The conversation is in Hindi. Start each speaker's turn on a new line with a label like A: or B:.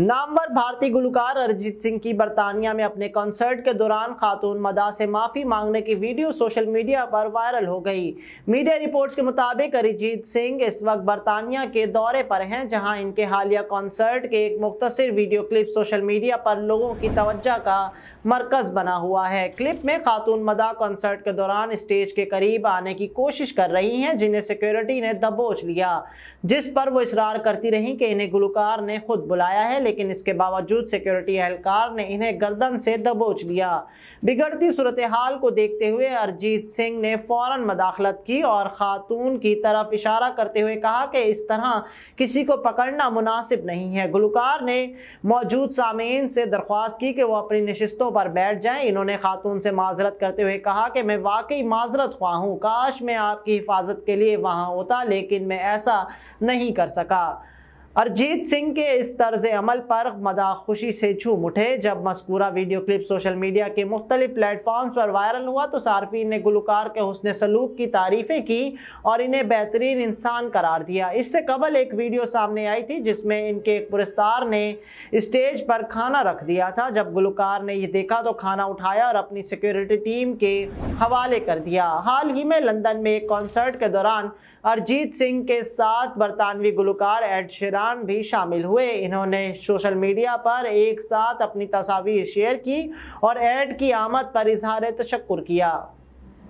A: नामवर भारतीय गुलकार अरिजीत सिंह की बरतानिया में अपने कॉन्सर्ट के दौरान खातून मदा से माफ़ी मांगने की वीडियो सोशल मीडिया पर वायरल हो गई मीडिया रिपोर्ट्स के मुताबिक अरिजीत सिंह इस वक्त बरतानिया के दौरे पर हैं जहां इनके हालिया कॉन्सर्ट के एक मुख्तर वीडियो क्लिप सोशल मीडिया पर लोगों की तवज्जा का मरकज़ बना हुआ है क्लिप में खातून मदा कॉन्सर्ट के दौरान स्टेज के करीब आने की कोशिश कर रही हैं जिन्हें सिक्योरिटी ने दबोच लिया जिस पर वो इसरार करती रही कि इन्हें गुलकार ने खुद बुलाया है लेकिन इसके बावजूद सिक्योरिटी एहलकार ने इन्हें गर्दन से दबोच लिया बिगड़ती सूरत हाल को देखते हुए अरजीत सिंह ने फ़ौर मदाखलत की और ख़ातून की तरफ इशारा करते हुए कहा कि इस तरह किसी को पकड़ना मुनासिब नहीं है गुलकार ने मौजूद सामीन से दरख्वास्त की कि वह अपनी नशस्तों पर बैठ जाए इन्होंने खातून से माजरत करते हुए कहा कि मैं वाकई माजरत हुआ हूँ काश मैं आपकी हिफाजत के लिए वहाँ होता लेकिन मैं ऐसा नहीं कर सका अरजीत सिंह के इस तर्ज अमल पर मदा खुशी से झूम उठे जब मस्कूरा वीडियो क्लिप सोशल मीडिया के मुख्तलि प्लेटफॉर्म्स पर वायरल हुआ तो सार्फिन ने गुलकार के हसन सलूक की तारीफ़ें की और इन्हें बेहतरीन इंसान करार दिया इससे कबल एक वीडियो सामने आई थी जिसमें इनके एक पुरस्कार ने स्टेज पर खाना रख दिया था जब गुलकार ने यह देखा तो खाना उठाया और अपनी सिक्योरिटी टीम के हवाले कर दिया हाल ही में लंदन में एक कॉन्सर्ट के दौरान अरजीत सिंह के साथ बरतानवी गुलकार एड शरान दौरान भी शामिल हुए इन्होंने सोशल मीडिया पर एक साथ अपनी तस्वीर शेयर की और एड की आमद पर इजहार तशक् किया